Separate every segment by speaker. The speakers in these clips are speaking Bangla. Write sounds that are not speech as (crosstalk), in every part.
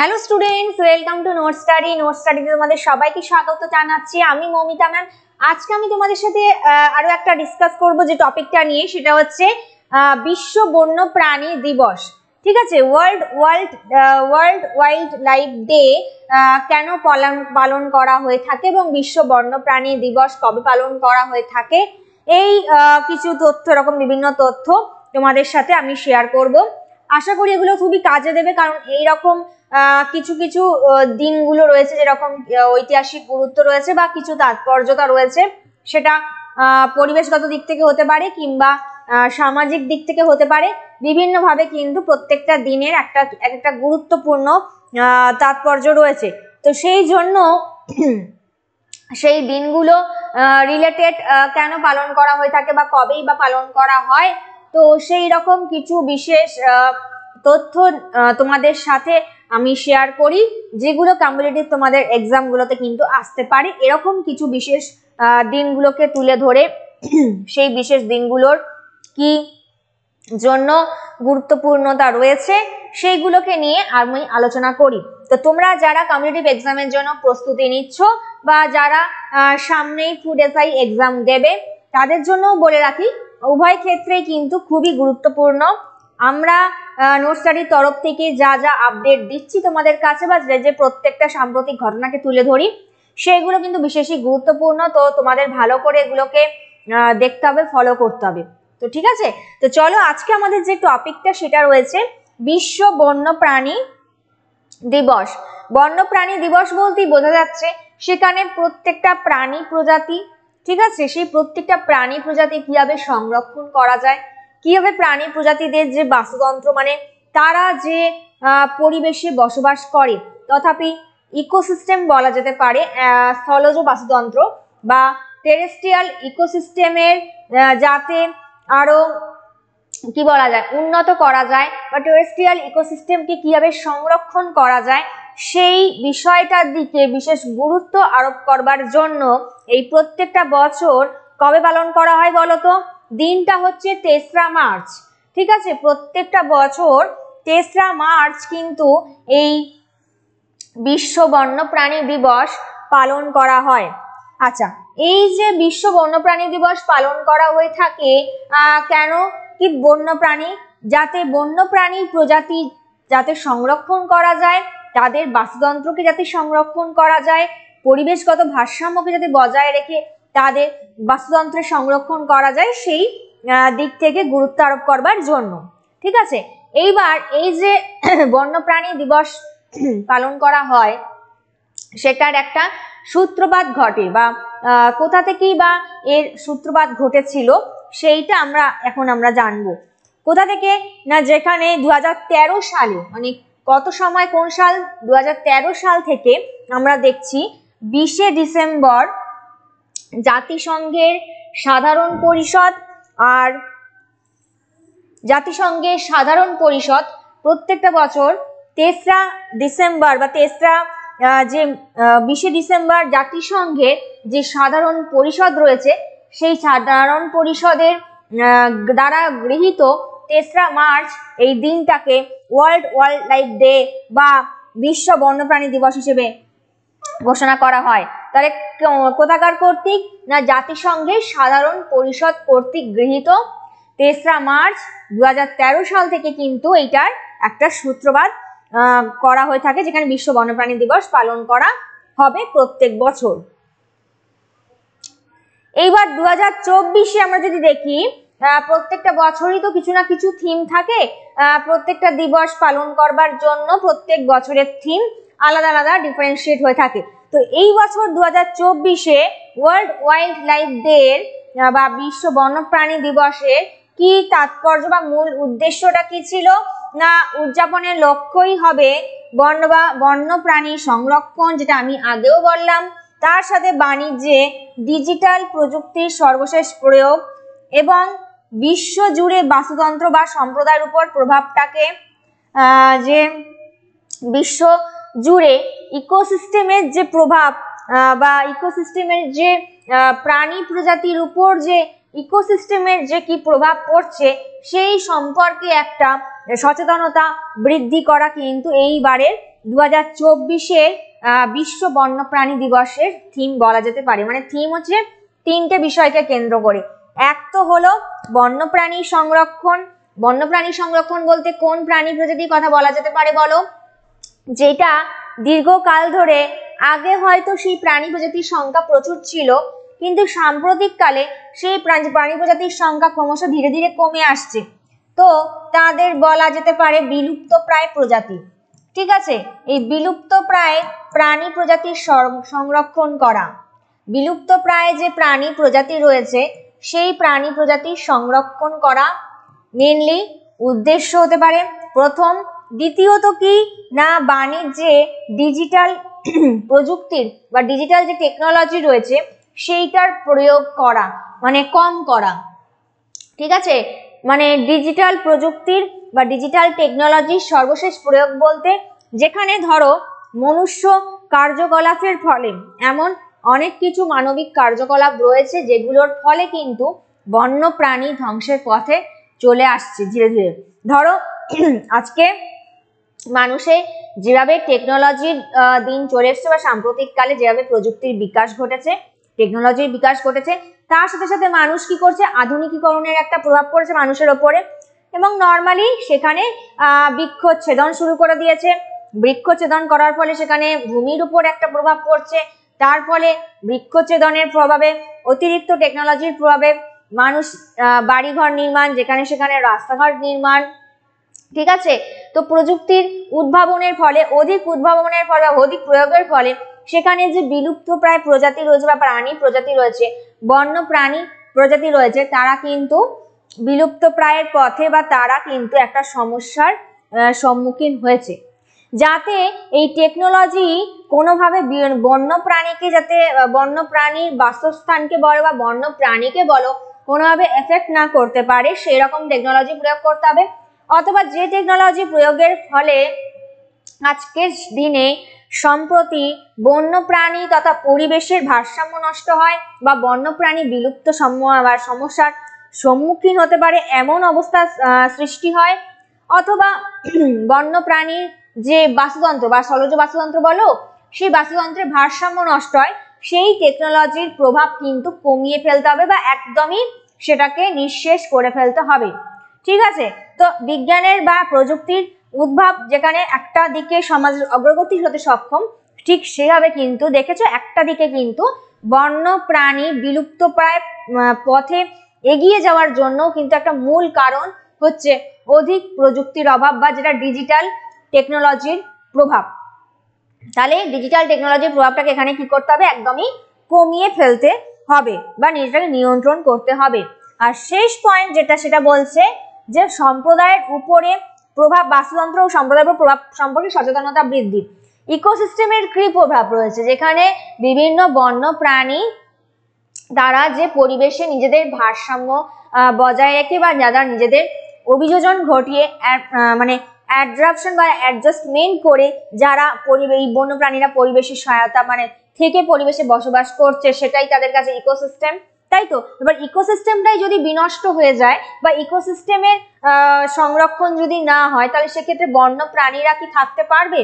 Speaker 1: hello students welcome to note study note স্টাডিতে তোমাদের সবাইকে স্বাগত জানাচ্ছি আমি মৌমিতা ম্যাম আজকে আমি তোমাদের সাথে আরও একটা ডিসকাস করব যে টপিকটা নিয়ে সেটা হচ্ছে বিশ্ব বন্য প্রাণী দিবস ঠিক আছে world world world wildlife day কেন পালন পালন করা হয়ে থাকে এবং বিশ্ব প্রাণী দিবস কবে পালন করা হয়ে থাকে এই কিছু তথ্য এরকম বিভিন্ন তথ্য তোমাদের সাথে আমি শেয়ার করব আশা করি এগুলো খুবই কাজে দেবে কারণ এই রকম কিছু কিছু দিনগুলো রয়েছে যেরকম ঐতিহাসিক গুরুত্ব রয়েছে বা কিছু তাৎপর্যতা রয়েছে সেটা পরিবেশগত দিক থেকে হতে পারে কিংবা সামাজিক দিক থেকে হতে পারে বিভিন্নভাবে কিন্তু প্রত্যেকটা দিনের একটা একটা গুরুত্বপূর্ণ তাৎপর্য রয়েছে তো সেই জন্য (clears throat) সেই দিনগুলো রিলেটেড কেন পালন করা হয়ে থাকে বা কবেই বা পালন করা হয় তো সেই রকম কিছু বিশেষ তথ্য তোমাদের সাথে আমি শেয়ার করি যেগুলো কম্পিটিটিভ তোমাদের এক্সামগুলোতে কিন্তু আসতে পারে এরকম কিছু বিশেষ দিনগুলোকে তুলে ধরে (clears throat) সেই বিশেষ দিনগুলোর কি জন্য গুরুত্বপূর্ণতা রয়েছে সেইগুলোকে নিয়ে আমি আলোচনা করি তো তোমরা যারা কম্পিটিটিভ এক্সামের জন্য প্রস্তুতি নিচ্ছ বা যারা সামনেই ফুড এসআই এক্সাম দেবে তাদের জন্যও বলে রাখি উভয় ক্ষেত্রেই কিন্তু খুবই গুরুত্বপূর্ণ আমরা নোটসারির তরফ থেকে যা যা আপডেট দিচ্ছি তোমাদের কাছে বা যে প্রত্যেকটা সাম্প্রতিক ঘটনাকে তুলে ধরি সেগুলো কিন্তু বিশেষই গুরুত্বপূর্ণ তো তোমাদের ভালো করে এগুলোকে দেখতে হবে ফলো করতে হবে তো ঠিক আছে তো চলো আজকে আমাদের যে টপিকটা সেটা রয়েছে বিশ্ব বন্যপ্রাণী দিবস বন্যপ্রাণী দিবস বলতেই বোঝা যাচ্ছে সেখানে প্রত্যেকটা প্রাণী প্রজাতি ঠিক আছে সেই প্রত্যেকটা প্রাণী প্রজাতি কীভাবে সংরক্ষণ করা যায় কিভাবে প্রাণী প্রজাতিদের যে বাস্তুতন্ত্র মানে তারা যে পরিবেশে বসবাস করে তথাপি ইকোসিস্টেম বলা যেতে পারে স্থলজ বাস্তুতন্ত্র বা টেরেস্ট্রিয়াল ইকোসিস্টেমের যাতে আরও কি বলা যায় উন্নত করা যায় বা টেরেস্ট্রিয়াল ইকোসিস্টেমকে কিভাবে সংরক্ষণ করা যায় সেই বিষয়টার দিকে বিশেষ গুরুত্ব আরোপ করবার জন্য এই প্রত্যেকটা বছর কবে পালন করা হয় বলতো দিনটা হচ্ছে তেসরা মার্চ ঠিক আছে প্রত্যেকটা বছর তেসরা মার্চ কিন্তু এই বিশ্ব বন্যপ্রাণী দিবস পালন করা হয় আচ্ছা এই যে বিশ্ব বন্যপ্রাণী দিবস পালন করা হয়ে থাকে কেন কি বন্যপ্রাণী যাতে বন্যপ্রাণী প্রজাতি যাতে সংরক্ষণ করা যায় তাদের বাস্তুতন্ত্রকে যাতে সংরক্ষণ করা যায় পরিবেশগত ভারসাম্যকে যাতে বজায় রেখে তাদের বাস্তুতন্ত্রের সংরক্ষণ করা যায় সেই দিক থেকে গুরুত্ব আরোপ করবার জন্য ঠিক আছে এইবার এই যে (clears throat) বন্যপ্রাণী দিবস (clears throat) পালন করা হয় সেটার একটা সূত্রপাত ঘটে বা কোথা থেকেই বা এর সূত্রপাত ঘটেছিল সেইটা আমরা এখন আমরা জানব কোথা থেকে না যেখানে দু সালে মানে কত সময় কোন সাল দু সাল থেকে আমরা দেখছি বিশে ডিসেম্বর জাতিসংঘের সাধারণ পরিষদ আর জাতিসংঘের সাধারণ পরিষদ প্রত্যেকটা বছর তেসরা ডিসেম্বর বা তেসরা যে বিশে ডিসেম্বর জাতিসংঘের যে সাধারণ পরিষদ রয়েছে সেই সাধারণ পরিষদের দ্বারা গৃহীত তেসরা মার্চ এই দিনটাকে ওয়ার্ল্ড ওয়াইল্ড লাইফ ডে বা বিশ্ব বন্যপ্রাণী দিবস হিসেবে ঘোষণা করা হয় তাহলে কোথাকার কর্তৃক না জাতিসংঘের সাধারণ পরিষদ কর্তৃক গৃহীত তেসরা মার্চ দু সাল থেকে কিন্তু এইটার একটা সূত্রবাদ করা হয়ে থাকে যেখানে বিশ্ব বন্যপ্রাণী দিবস পালন করা হবে প্রত্যেক বছর এইবার দু হাজার আমরা যদি দেখি প্রত্যেকটা বছরই তো কিছু না কিছু থিম থাকে প্রত্যেকটা দিবস পালন করবার জন্য প্রত্যেক বছরের থিম আলাদা আলাদা ডিফারেন্সিয়েট হয়ে থাকে তো এই বছর দু হাজার চব্বিশে ওয়ার্ল্ড ওয়াইল্ড লাইফ ডে বা বিশ্ব বন্যপ্রাণী দিবসের কি তাৎপর্য বা মূল উদ্দেশ্যটা কি ছিল না উদযাপনের লক্ষ্যই হবে বন্য বা বন্যপ্রাণী সংরক্ষণ যেটা আমি আগেও বললাম তার সাথে বাণিজ্যে ডিজিটাল প্রযুক্তির সর্বশেষ প্রয়োগ এবং বিশ্বজুড়ে বাস্তুতন্ত্র বা সম্প্রদায়ের উপর প্রভাবটাকে যে বিশ্ব জুড়ে ইকোসিস্টেমের যে প্রভাব বা ইকোসিস্টেমের যে প্রাণী প্রজাতির উপর যে ইকোসিস্টেমের যে কি প্রভাব পড়ছে সেই সম্পর্কে একটা সচেতনতা বৃদ্ধি করা কিন্তু এইবারের দু হাজার চব্বিশের বিশ্ব বন্যপ্রাণী দিবসের থিম বলা যেতে পারে মানে থিম হচ্ছে তিনটে বিষয়কে কেন্দ্র করে এক তো হলো বন্যপ্রাণী সংরক্ষণ বন্যপ্রাণী সংরক্ষণ বলতে কোন প্রাণী প্রজাতির কথা বলা যেতে পারে বলো যেটা দীর্ঘকাল ধরে আগে হয়তো সেই প্রাণী প্রজাতির সংখ্যা প্রচুর ছিল কিন্তু সাম্প্রতিককালে সেই প্রাণী প্রজাতির সংখ্যা ক্রমশ ধীরে ধীরে কমে আসছে তো তাদের বলা যেতে পারে বিলুপ্ত প্রায় প্রজাতি ঠিক আছে এই বিলুপ্ত প্রায় প্রাণী প্রজাতির সংরক্ষণ করা বিলুপ্ত প্রায় যে প্রাণী প্রজাতি রয়েছে সেই প্রাণী প্রজাতির সংরক্ষণ করা মেনলি উদ্দেশ্য হতে পারে প্রথম দ্বিতীয়ত কি না বাণিজ্যে ডিজিটাল (clears throat) প্রযুক্তির বা ডিজিটাল যে টেকনোলজি রয়েছে সেইটার প্রয়োগ করা মানে কম করা ঠিক আছে মানে ডিজিটাল প্রযুক্তির বা ডিজিটাল টেকনোলজির সর্বশেষ প্রয়োগ বলতে যেখানে ধরো মনুষ্য কার্যকলাপের ফলে এমন অনেক কিছু মানবিক কার্যকলাপ রয়েছে যেগুলোর ফলে কিন্তু বন্য প্রাণী ধ্বংসের পথে চলে আসছে ধীরে ধীরে ধরো (clears throat) আজকে মানুষে যেভাবে টেকনোলজির দিন চলে এসছে বা সাম্প্রতিককালে যেভাবে প্রযুক্তির বিকাশ ঘটেছে টেকনোলজির বিকাশ ঘটেছে তার সাথে সাথে মানুষ কি করছে আধুনিকীকরণের একটা প্রভাব পড়েছে মানুষের ওপরে এবং নর্মালি সেখানে বৃক্ষচ্ছেদন শুরু করে দিয়েছে বৃক্ষচ্ছেদন করার ফলে সেখানে ভূমির উপর একটা প্রভাব পড়ছে তার ফলে বৃক্ষচ্ছেদনের প্রভাবে অতিরিক্ত টেকনোলজির প্রভাবে মানুষ বাড়িঘর নির্মাণ যেখানে সেখানে রাস্তাঘাট নির্মাণ ঠিক আছে তো প্রযুক্তির উদ্ভাবনের ফলে অধিক উদ্ভাবনের ফলে অধিক প্রয়োগের ফলে সেখানে যে বিলুপ্ত প্রায় প্রজাতি রয়েছে বা প্রাণী প্রজাতি রয়েছে বন্য প্রাণী প্রজাতি রয়েছে তারা কিন্তু বিলুপ্ত প্রায়ের পথে বা তারা কিন্তু একটা সমস্যার সম্মুখীন হয়েছে যাতে এই টেকনোলজি কোনোভাবে বন্য প্রাণীকে যাতে বন্য প্রাণীর বাসস্থানকে বলো বা বন্য প্রাণীকে বলো কোনোভাবে এফেক্ট না করতে পারে সেই রকম টেকনোলজি প্রয়োগ করতে হবে অথবা যে টেকনোলজি প্রয়োগের ফলে আজকের দিনে সম্প্রতি বন্যপ্রাণী তথা পরিবেশের ভারসাম্য নষ্ট হয় বা বন্যপ্রাণী বিলুপ্ত সমস্যার সম্মুখীন হতে পারে এমন অবস্থা সৃষ্টি হয় অথবা (clears throat) বন্যপ্রাণীর যে বাস্তুতন্ত্র বা সলজ বাস্তুতন্ত্র বলো সেই বাস্তুতন্ত্রের ভারসাম্য নষ্ট হয় সেই টেকনোলজির প্রভাব কিন্তু কমিয়ে ফেলতে হবে বা একদমই সেটাকে নিঃশেষ করে ফেলতে হবে ঠিক আছে তো বিজ্ঞানের বা প্রযুক্তির উদ্ভাব যেখানে একটা দিকে সমাজের অগ্রগতি হতে সক্ষম ঠিক সেভাবে কিন্তু দেখেছো একটা দিকে কিন্তু বন্য প্রাণী বিলুপ্ত প্রায় পথে এগিয়ে যাওয়ার জন্য কিন্তু একটা মূল কারণ হচ্ছে অধিক প্রযুক্তির অভাব বা যেটা ডিজিটাল টেকনোলজির প্রভাব তাহলে ডিজিটাল টেকনোলজির প্রভাবটাকে এখানে কি করতে হবে একদমই কমিয়ে ফেলতে হবে বা নিজেটাকে নিয়ন্ত্রণ করতে হবে আর শেষ পয়েন্ট যেটা সেটা বলছে যে সম্প্রদায়ের উপরে প্রভাব বাস্তুতন্ত্র ও সম্প্রদায়ের উপর প্রভাব সম্পর্কে সচেতনতা বৃদ্ধি ইকোসিস্টেমের কী প্রভাব রয়েছে যেখানে বিভিন্ন বন্য প্রাণী তারা যে পরিবেশে নিজেদের ভারসাম্য বজায় রেখে বা যারা নিজেদের অভিযোজন ঘটিয়ে মানে অ্যাড্রাপশন বা অ্যাডজাস্টমেন্ট করে যারা পরিবেশ বন্য প্রাণীরা পরিবেশের সহায়তা মানে থেকে পরিবেশে বসবাস করছে সেটাই তাদের কাছে ইকোসিস্টেম তাই তো এবার ইকোসিস্টেমটাই যদি বিনষ্ট হয়ে যায় বা ইকোসিস্টেমের সংরক্ষণ যদি না হয় তাহলে সেক্ষেত্রে বন্য প্রাণীরা কি থাকতে পারবে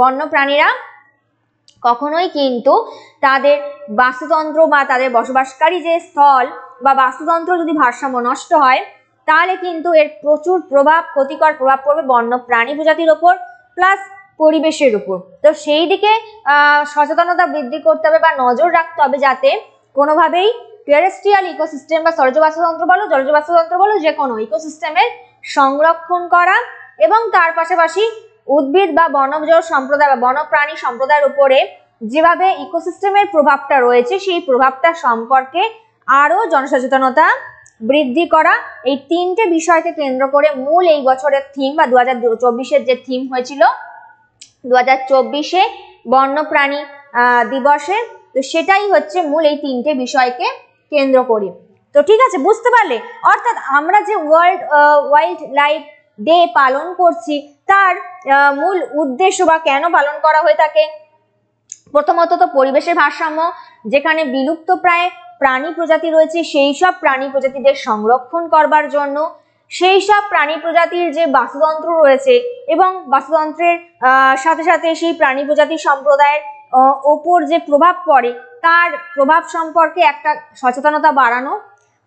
Speaker 1: বন্য প্রাণীরা কখনোই কিন্তু তাদের বাস্তুতন্ত্র বা তাদের বসবাসকারী যে স্থল বা বাস্তুতন্ত্র যদি ভারসাম্য নষ্ট হয় তাহলে কিন্তু এর প্রচুর প্রভাব ক্ষতিকর প্রভাব পড়বে বন্য প্রাণী প্রজাতির ওপর প্লাস পরিবেশের উপর তো সেই দিকে সচেতনতা বৃদ্ধি করতে হবে বা নজর রাখতে হবে যাতে কোনোভাবেই টেরেস্ট্রিয়াল ইকোসিস্টেম বা সরজ বাস্তুতন্ত্র বলো জলজ বাস্তুতন্ত্র বলো যে কোনো ইকোসিস্টেমের সংরক্ষণ করা এবং তার পাশাপাশি উদ্ভিদ বা বনজ সম্প্রদায় বা বনপ্রাণী সম্প্রদায়ের উপরে যেভাবে ইকোসিস্টেমের প্রভাবটা রয়েছে সেই প্রভাবটা সম্পর্কে আরও জনসচেতনতা বৃদ্ধি করা এই তিনটে বিষয়কে কেন্দ্র করে মূল এই বছরের থিম বা দু হাজার যে থিম হয়েছিল দু হাজার চব্বিশে বন্যপ্রাণী দিবসে তো সেটাই হচ্ছে মূল এই তিনটে বিষয়কে কেন্দ্র করে তো ঠিক আছে বুঝতে পারলে অর্থাৎ আমরা যে ওয়ার্ল্ড ওয়াইল্ড লাইফ ডে পালন করছি তার মূল উদ্দেশ্য বা কেন পালন করা হয়ে থাকে প্রথমত তো পরিবেশের ভারসাম্য যেখানে বিলুপ্ত প্রায় প্রাণী প্রজাতি রয়েছে সেই সব প্রাণী প্রজাতিদের সংরক্ষণ করবার জন্য সেই সব প্রাণী প্রজাতির যে বাস্তুতন্ত্র রয়েছে এবং বাস্তুতন্ত্রের সাথে সাথে সেই প্রাণী প্রজাতি সম্প্রদায়ের ওপর যে প্রভাব পড়ে তার প্রভাব সম্পর্কে একটা সচেতনতা বাড়ানো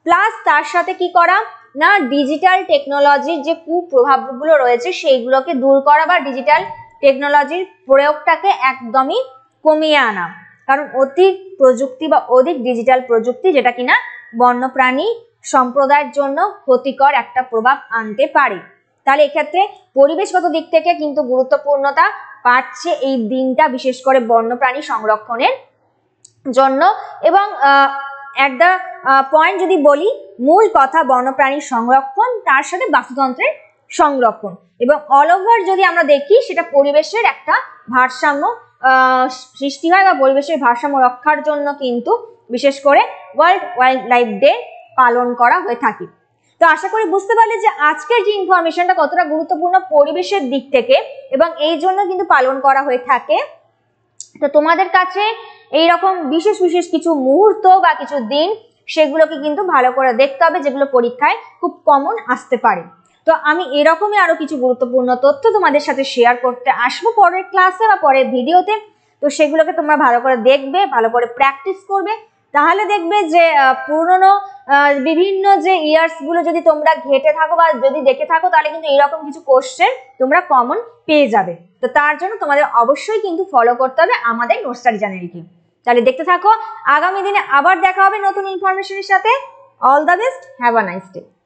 Speaker 1: প্লাস তার সাথে কি করা না ডিজিটাল টেকনোলজির যে কুপ্রভাবগুলো রয়েছে সেইগুলোকে দূর করা বা ডিজিটাল টেকনোলজির প্রয়োগটাকে একদমই কমিয়ে আনা কারণ অধিক প্রযুক্তি বা অধিক ডিজিটাল প্রযুক্তি যেটা কিনা বন্যপ্রাণী সম্প্রদায়ের জন্য ক্ষতিকর একটা প্রভাব আনতে পারে তাহলে এক্ষেত্রে পরিবেশগত দিক থেকে কিন্তু গুরুত্বপূর্ণতা কাটছে এই দিনটা বিশেষ করে বন্যপ্রাণী সংরক্ষণের জন্য এবং অ্যাট দ্য পয়েন্ট যদি বলি মূল কথা বন্যপ্রাণী সংরক্ষণ তার সাথে বাস্তুতন্ত্রের সংরক্ষণ এবং অল ওভার যদি আমরা দেখি সেটা পরিবেশের একটা ভারসাম্য সৃষ্টি হয় বা পরিবেশের ভারসাম্য রক্ষার জন্য কিন্তু বিশেষ করে ওয়ার্ল্ড ওয়াইল্ড লাইফ ডে পালন করা হয়ে থাকে তো আশা করি বুঝতে পারলে যে আজকের যে ইনফরমেশনটা কতটা গুরুত্বপূর্ণ পরিবেশের দিক থেকে এবং এই জন্য কিন্তু পালন করা হয়ে থাকে তো তোমাদের কাছে এই রকম বিশেষ বিশেষ কিছু মুহূর্ত বা কিছু দিন সেগুলোকে কিন্তু ভালো করে দেখতে হবে যেগুলো পরীক্ষায় খুব কমন আসতে পারে তো আমি এরকমই আরো কিছু গুরুত্বপূর্ণ তথ্য তোমাদের সাথে শেয়ার করতে আসবো পরের ক্লাসে বা পরের ভিডিওতে তো সেগুলোকে তোমরা ভালো করে দেখবে ভালো করে প্র্যাকটিস করবে তাহলে দেখবে যে পুরনো বিভিন্ন যে ইয়ার্সগুলো যদি তোমরা ঘেটে থাকো বা যদি দেখে থাকো তাহলে কিন্তু এরকম কিছু কোশ্চেন তোমরা কমন পেয়ে যাবে তো তার জন্য তোমাদের অবশ্যই কিন্তু ফলো করতে হবে আমাদের নোট চ্যানেলকে তাহলে দেখতে থাকো আগামী দিনে আবার দেখা হবে নতুন ইনফরমেশনের সাথে all the best have a nice day